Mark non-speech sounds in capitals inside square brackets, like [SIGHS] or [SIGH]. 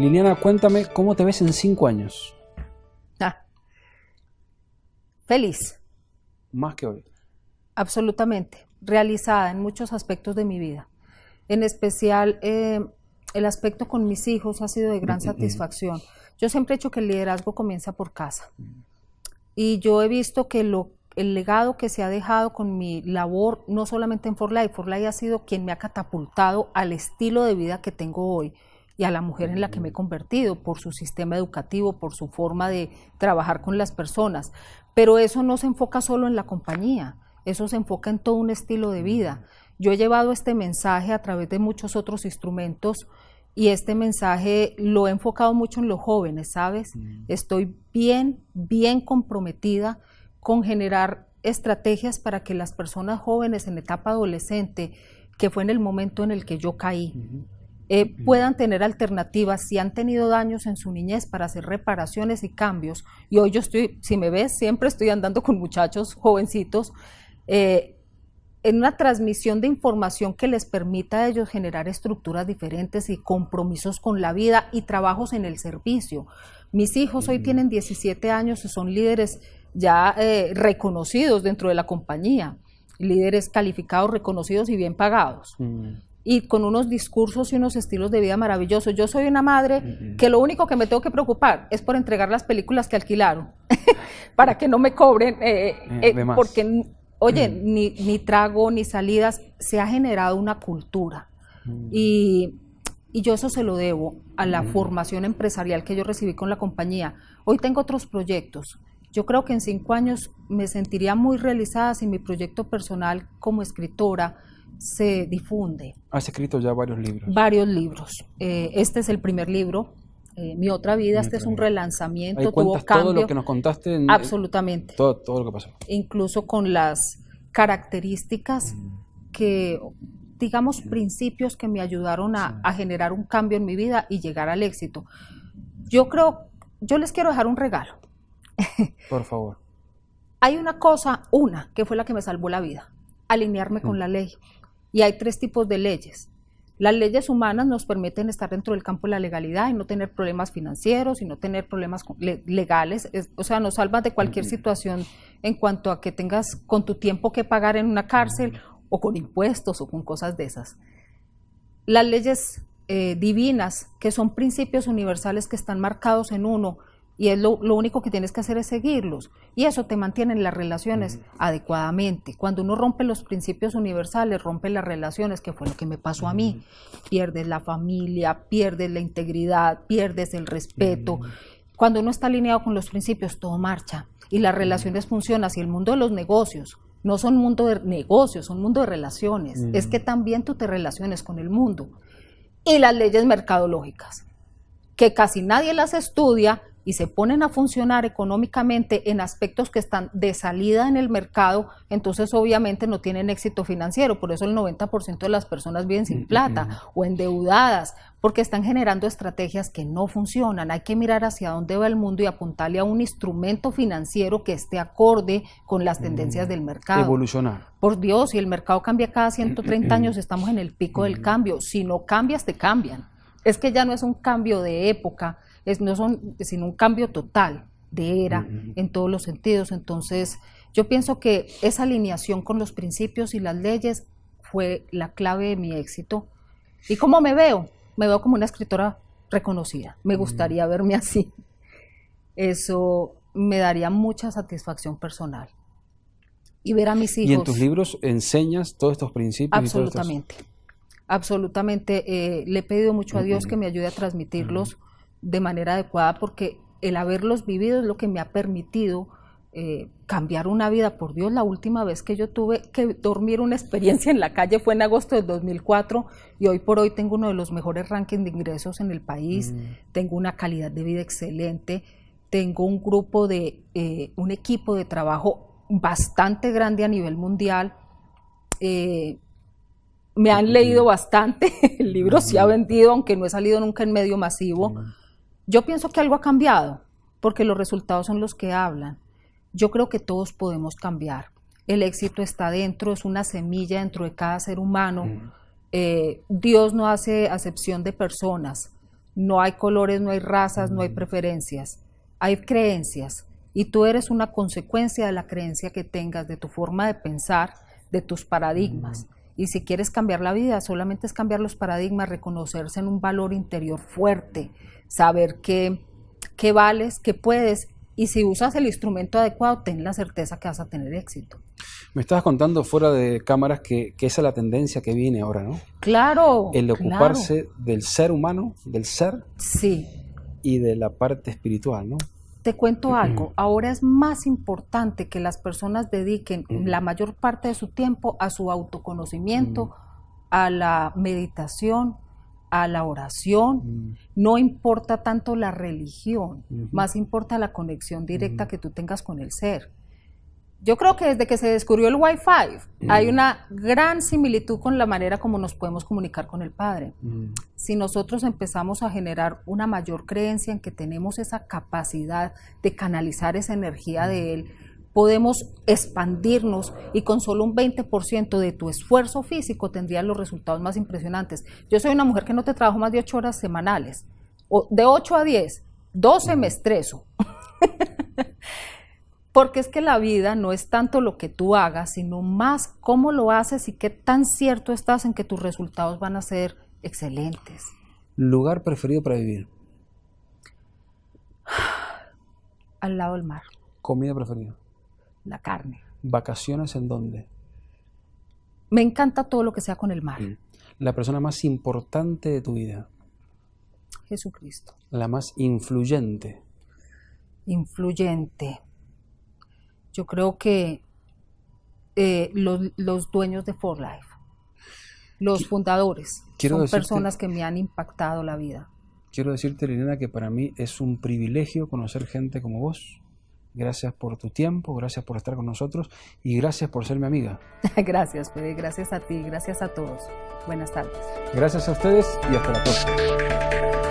Liliana, cuéntame cómo te ves en cinco años. Ah. Feliz. Más que hoy. Absolutamente. Realizada en muchos aspectos de mi vida. En especial, eh, el aspecto con mis hijos ha sido de gran mm, mm, mm. satisfacción. Yo siempre he dicho que el liderazgo comienza por casa. Y yo he visto que lo, el legado que se ha dejado con mi labor, no solamente en For Forlay ha sido quien me ha catapultado al estilo de vida que tengo hoy y a la mujer en la que me he convertido, por su sistema educativo, por su forma de trabajar con las personas. Pero eso no se enfoca solo en la compañía, eso se enfoca en todo un estilo de vida. Yo he llevado este mensaje a través de muchos otros instrumentos y este mensaje lo he enfocado mucho en los jóvenes, ¿sabes? Estoy bien, bien comprometida con generar estrategias para que las personas jóvenes en etapa adolescente, que fue en el momento en el que yo caí, eh, puedan tener alternativas si han tenido daños en su niñez para hacer reparaciones y cambios. Y hoy yo estoy, si me ves, siempre estoy andando con muchachos jovencitos. Eh, en una transmisión de información que les permita a ellos generar estructuras diferentes y compromisos con la vida y trabajos en el servicio. Mis hijos hoy tienen 17 años y son líderes ya eh, reconocidos dentro de la compañía, líderes calificados, reconocidos y bien pagados. Mm y con unos discursos y unos estilos de vida maravillosos. Yo soy una madre que lo único que me tengo que preocupar es por entregar las películas que alquilaron, [LAUGHS] para que no me cobren, eh, eh, eh, porque, oye, mm. ni, ni, trago, ni salidas, se ha generado una cultura. Mm. y, y, yo eso se lo debo a la mm. formación empresarial que yo recibí con la compañía. Hoy tengo otros proyectos. Yo creo que en cinco años me sentiría muy realizada si mi proyecto personal como escritora, se difunde. Has escrito ya varios libros. Varios libros. Eh, este es el primer libro, eh, Mi otra vida, este es un relanzamiento. tuvo cambio, todo lo que nos contaste. Eh, absolutamente. Todo, todo, lo que pasó. Incluso con las características mm. que, digamos, principios que me ayudaron a, generar un cambio en mi vida y llegar al éxito. Yo creo, yo les quiero dejar un regalo. [LAUGHS] Por favor. Hay una cosa, una, que fue la que me salvó la vida, alinearme con mm. la ley. Y hay tres tipos de leyes. Las leyes humanas nos permiten estar dentro del campo de la legalidad y no tener problemas financieros y no tener problemas legales. o sea, nos salvas de cualquier situación en cuanto a que tengas con tu tiempo que pagar en una cárcel o con impuestos o con cosas de esas. Las leyes eh, divinas, que son principios universales que están marcados en uno, y lo, único que tienes que hacer es seguirlos y eso te mantiene las relaciones adecuadamente. Cuando uno rompe los principios universales, rompe las relaciones, que fue lo que me pasó a mí, pierdes la familia, pierdes la integridad, pierdes el respeto. Cuando uno está alineado con los principios, todo marcha y las relaciones funcionan. Y el mundo de los negocios no son mundo de negocios, son mundo de relaciones. Es que también tú te relaciones con el mundo. Y las leyes mercadológicas, que casi nadie las estudia, y se ponen a funcionar económicamente en aspectos que están de salida en el mercado, entonces obviamente no tienen éxito financiero. Por eso el 90% de las personas viven sin mm, mm, plata mm. o endeudadas, porque están generando estrategias que no funcionan. Hay que mirar hacia dónde va el mundo y apuntarle a un instrumento financiero que esté acorde con las tendencias del mercado. Evolucionar. Por Dios, si el mercado cambia cada 130 años, estamos en el pico del cambio. Si no cambias, te cambian. Es que ya no es un cambio de época, es, no son, sino un cambio total de era en todos los sentidos. Entonces, yo pienso que esa alineación con los principios y las leyes fue la clave de mi éxito. ¿Y cómo me veo? Me veo como una escritora reconocida. Me gustaría verme así. Eso me daría mucha satisfacción personal. Y ver a mis hijos. ¿Y en tus libros enseñas todos estos principios? Absolutamente. Absolutamente. Eh, le he pedido mucho a Dios que me ayude a transmitirlos de manera adecuada porque el haberlos vivido es lo que me ha permitido eh, cambiar una vida. Por Dios, la última vez que yo tuve que dormir una experiencia en la calle fue en agosto del 2004 y hoy por hoy tengo uno de los mejores rankings de ingresos en el país, mm. tengo una calidad de vida excelente, tengo un grupo de, eh, un equipo de trabajo bastante grande a nivel mundial. Eh, me han leído bastante, [LAUGHS] el libro se ha vendido, aunque no he salido nunca en medio masivo. Yo pienso que algo ha cambiado, porque los resultados son los que hablan. Yo creo que todos podemos cambiar. El éxito está dentro, es una semilla dentro de cada ser humano. Eh, Dios no hace acepción de personas. No hay colores, no hay razas, no hay preferencias. Hay creencias y tú eres una consecuencia de la creencia que tengas, de tu forma de pensar, de tus paradigmas. Y si quieres cambiar la vida, solamente es cambiar los paradigmas, reconocerse en un valor interior fuerte, saber qué, vales, qué puedes. Y si usas el instrumento adecuado, ten la certeza que vas a tener éxito. Me estabas contando fuera de cámaras que, esa es la tendencia que viene ahora, ¿no? Claro. El ocuparse del ser humano, del ser. Sí. Y de la parte espiritual, ¿no? te cuento algo, ahora es más importante que las personas dediquen la mayor parte de su tiempo a su autoconocimiento, a la meditación, a la oración, mm. no importa tanto la religión, más importa la conexión directa que tú tengas con el ser yo creo que desde que se descubrió el Wi-Fi mm. hay una gran similitud con la manera como nos podemos comunicar con el Padre. Mm. Si nosotros empezamos a generar una mayor creencia en que tenemos esa capacidad de canalizar esa energía de Él, podemos expandirnos y con solo un 20% de tu esfuerzo físico tendrías los resultados más impresionantes. Yo soy una mujer que no te trabajo más de 8 horas semanales, o de 8 a 10, 12 me estreso. [LAUGHS] Porque es que la vida no es tanto lo que tú hagas, sino más cómo lo haces y qué tan cierto estás en que tus resultados van a ser excelentes. Lugar preferido para vivir. [SIGHS] Al lado del mar. Comida preferida. La carne. Vacaciones en dónde. Me encanta todo lo que sea con el mar. Mm. La persona más importante de tu vida. Jesucristo. La más influyente. Influyente yo creo que eh, los, dueños de For Life, los fundadores, son personas que me han impactado la vida. Quiero decirte, Liliana, que para mí es un privilegio conocer gente como vos. Gracias por tu tiempo, gracias por estar con nosotros y gracias por ser mi amiga. [LAUGHS] gracias, Fede, pues, gracias a ti, gracias a todos. Buenas tardes. Gracias a ustedes y hasta la próxima.